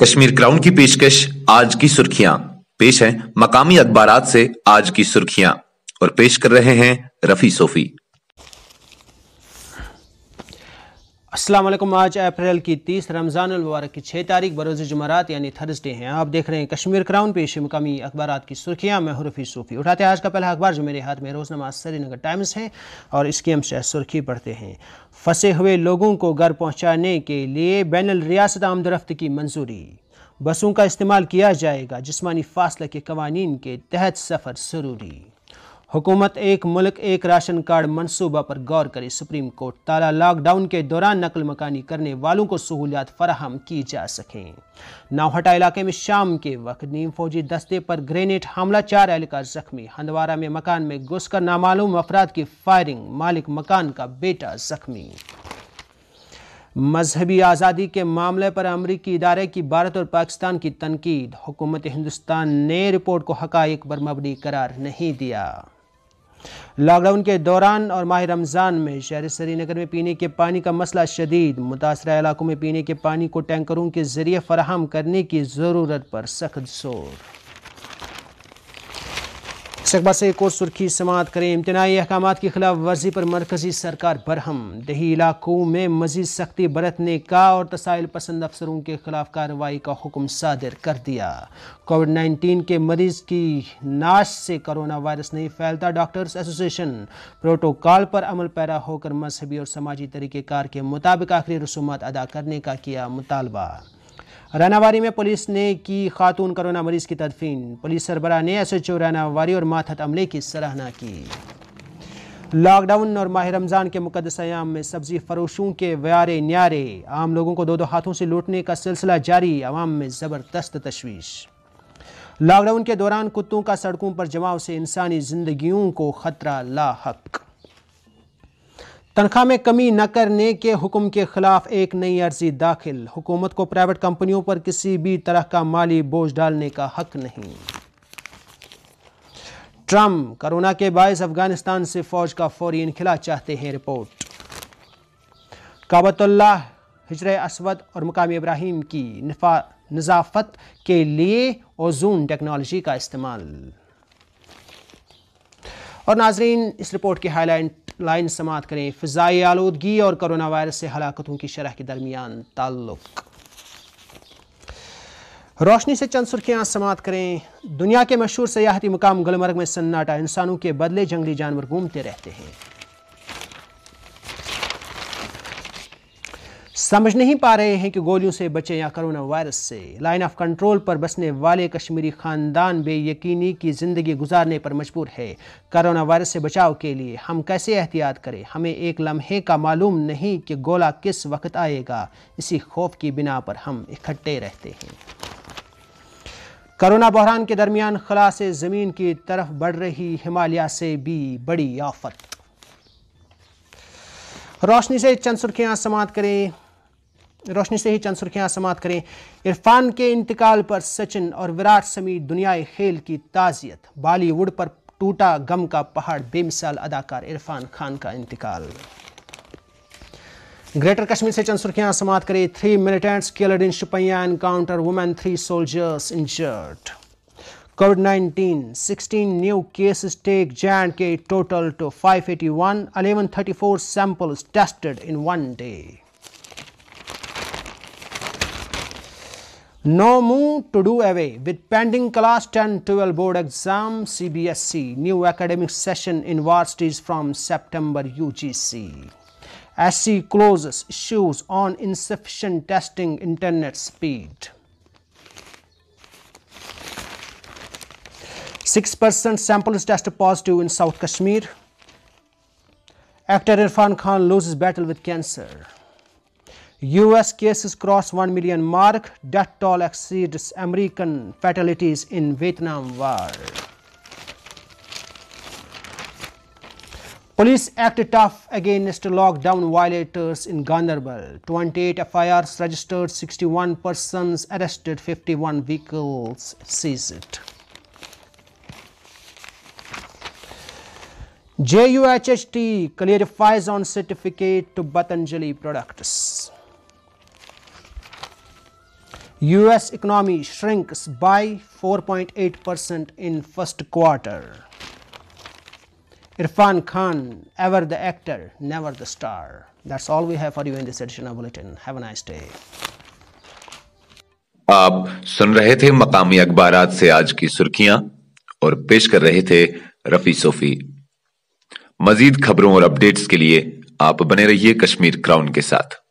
Kashmir crown की पेशकश आज की सुर्खियां पेश है मकामी अखबार से आज की सुर्खियां और पेश कर रहे हैं रफी सोफी असलम आज अप्रैल की तीस रमज़ान मुबारक की छः तारीख बरोज़ जमारात यानी थर्सडे हैं आप देख रहे हैं कश्मीर क्राउन पेश मकामी अखबार की सुर्खियाँ मैं हरफी सूफ़ी उठाते हैं आज का पहला अखबार जो मेरे हाथ में रोज़नामा श्रीनगर टाइम्स है और इसकी हम शायद सुर्खी पढ़ते हैं फंसे हुए लोगों को घर पहुँचाने के लिए बैन रियासत आमदरफ्त की मंजूरी बसों का इस्तेमाल किया जाएगा जिसमानी फासला के कवानीन के तहत सफ़र ज़रूरी हुकूमत एक मुल्क एक राशन कार्ड मनसूबा पर गौर करे सुप्रीम कोर्ट ताला लॉकडाउन के दौरान नकल मकानी करने वालों को सहूलियात फराहम की जा सकें नावहटा इलाके में शाम के वक्त नीम फौजी दस्ते पर ग्रेनेड हमला चार एहलकार जख्मी हंदवारा में मकान में घुसकर नामालूम अफराद की फायरिंग मालिक मकान का बेटा जख्मी मजहबी आज़ादी के मामले पर अमरीकी इदारे की भारत और पाकिस्तान की तनकीद हुकूमत हिंदुस्तान ने रिपोर्ट को हकायक पर मबनी करार नहीं दिया लॉकडाउन के दौरान और माह रमज़ान में शहर श्रीनगर में पीने के पानी का मसला शदीद मुतासर इलाकों में पीने के पानी को टैंकरों के ज़रिए फराहम करने की ज़रूरत पर सख्त जोर सकबा से एक और सुर्खी समात करें इम्तनाई अहकाम की खिलाफ वर्जी पर मरकजी सरकार बरहम दही इलाकों में मजीद सख्ती बरतने का और तसाइल पसंद अफसरों के खिलाफ कार्रवाई का हुक्म सादर कर दिया कोविड नाइन्टीन के मरीज की नाश से कोरोना वायरस नहीं फैलता डॉक्टर्स एसोसिएशन प्रोटोकॉल पर अमल पैरा होकर मजहबी और समाजी तरीक़ेकार के मुताबिक आखिरी रसूमत अदा करने का किया मुतालबा रानावारी में पुलिस ने की खातून कोरोना मरीज की तदफीन पुलिस सरबरा ने एस एच ओ रानावारी और माथत अमले की सराहना की लॉकडाउन और माह रमज़ान के मुकदस आयाम में सब्जी फरोशों के व्यारे न्यारे आम लोगों को दो दो हाथों से लूटने का सिलसिला जारी आवाम में ज़बरदस्त तशवीश लॉकडाउन के दौरान कुत्तों का सड़कों पर जमाव से इंसानी जिंदगियों को ख़तरा लाक तनख्वाह में कमी न करने के हुक्म के खिलाफ एक नई अर्जी दाखिल हुकूमत को प्राइवेट कंपनियों पर किसी भी तरह का माली बोझ डालने का हक नहीं ट्रंप कोरोना के बायस अफगानिस्तान से फौज का फौरी इनखिला चाहते हैं रिपोर्ट काबतुल्ला हिजर असवद और मुकामी इब्राहिम की नजाफत के लिए ओजून टेक्नोलॉजी का इस्तेमाल और नाजरीन इस रिपोर्ट की हाईलाइट लाइन समात करें फ़जाई आलूदगी और करोना वायरस से हलाकतों की शरह के दरमियान ताल्लुक़ रोशनी से चंद सुर्खियाँ समात करें दुनिया के मशहूर सियाहती मुकाम गुलमर्ग में सन्नाटा इंसानों के बदले जंगली जानवर घूमते रहते हैं समझ नहीं पा रहे हैं कि गोलियों से बचें या करोना वायरस से लाइन ऑफ कंट्रोल पर बसने वाले कश्मीरी खानदान बेयकीनी की ज़िंदगी गुजारने पर मजबूर है करोना वायरस से बचाव के लिए हम कैसे एहतियात करें हमें एक लम्हे का मालूम नहीं कि गोला किस वक्त आएगा इसी खौफ की बिना पर हम इकट्ठे रहते हैं करोना बहरान के दरमियान खला से ज़मीन की तरफ बढ़ रही हिमालय से भी बड़ी आफत रोशनी से चंद सुर्खियाँ समाप्त करें रोशनी से ही चंद सुर्खियां समाप्त करें इरफान के इंतकाल पर सचिन और विराट समेत दुनियाए खेल की ताज़ियत बॉलीवुड पर टूटा गम का पहाड़ बेमिसाल अदाकार इरफान खान का इंतकाल ग्रेटर कश्मीर से चंद सुर्खियां समाप्त करें three militants killer in Shopian encounter women three soldiers injured Covid 19 16 new cases take and के total to 581 1134 samples tested in one day No move to do away with pending class 10 12 board exam CBSC new academic session in varsities from September UGC. SC closes issues on insufficient testing internet speed. 6% sample is tested positive in South Kashmir. Actor Irfan Khan loses battle with cancer. US cases cross 1 million mark, death toll exceeds American fatalities in Vietnam War. Police act tough against lockdown violators in Ganderbal. 28 FIRs registered, 61 persons arrested, 51 vehicles seized. JUHHT clarifies on certificate to Batanjali products. US economy shrinks by 4.8% in first quarter. Irfan Khan, ever the actor, never the star. That's all we have for you in this edition of Bulletin. Have a nice day. आप सुन रहे थे मकामी अखबार से आज की सुर्खियां और पेश कर रहे थे रफी सोफी मजीद खबरों और अपडेट्स के लिए आप बने रहिए कश्मीर क्राउन के साथ